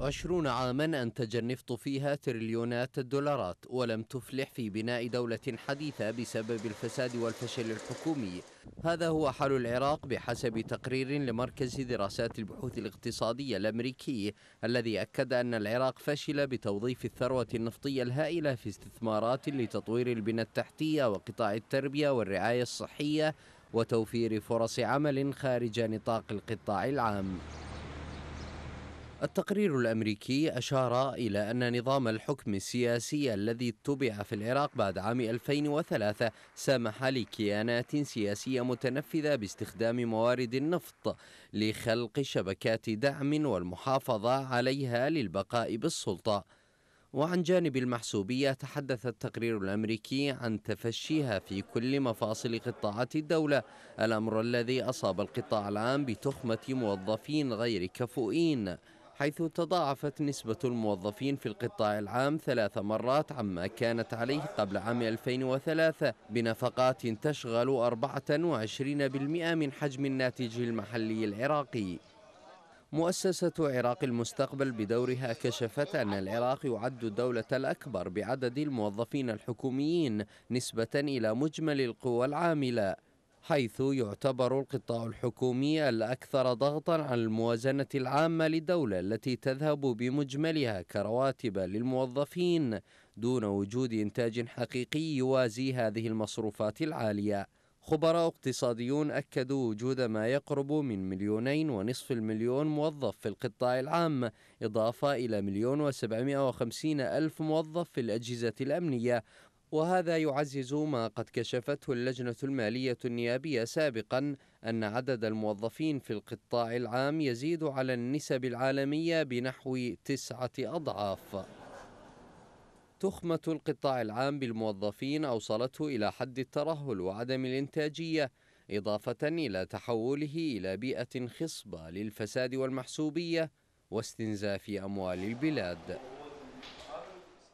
عشرون عاما أنتج النفط فيها تريليونات الدولارات ولم تفلح في بناء دولة حديثة بسبب الفساد والفشل الحكومي هذا هو حال العراق بحسب تقرير لمركز دراسات البحوث الاقتصادية الأمريكي الذي أكد أن العراق فشل بتوظيف الثروة النفطية الهائلة في استثمارات لتطوير البنى التحتية وقطاع التربية والرعاية الصحية وتوفير فرص عمل خارج نطاق القطاع العام التقرير الأمريكي أشار إلى أن نظام الحكم السياسي الذي اتبع في العراق بعد عام 2003 سمح لكيانات سياسية متنفذة باستخدام موارد النفط لخلق شبكات دعم والمحافظة عليها للبقاء بالسلطة وعن جانب المحسوبية تحدث التقرير الأمريكي عن تفشيها في كل مفاصل قطاعات الدولة الأمر الذي أصاب القطاع العام بتخمة موظفين غير كفؤين حيث تضاعفت نسبة الموظفين في القطاع العام ثلاث مرات عما كانت عليه قبل عام 2003 بنفقات تشغل 24% من حجم الناتج المحلي العراقي مؤسسة عراق المستقبل بدورها كشفت أن العراق يعد الدولة الأكبر بعدد الموظفين الحكوميين نسبة إلى مجمل القوى العاملة حيث يعتبر القطاع الحكومي الأكثر ضغطا على الموازنة العامة للدولة التي تذهب بمجملها كرواتب للموظفين دون وجود إنتاج حقيقي يوازي هذه المصروفات العالية خبراء اقتصاديون أكدوا وجود ما يقرب من مليونين ونصف المليون موظف في القطاع العام إضافة إلى مليون وسبعمائة وخمسين ألف موظف في الأجهزة الأمنية وهذا يعزز ما قد كشفته اللجنة المالية النيابية سابقا أن عدد الموظفين في القطاع العام يزيد على النسب العالمية بنحو تسعة أضعاف تخمة القطاع العام بالموظفين أوصلته إلى حد الترهل وعدم الإنتاجية إضافة إلى تحوله إلى بيئة خصبة للفساد والمحسوبية واستنزاف أموال البلاد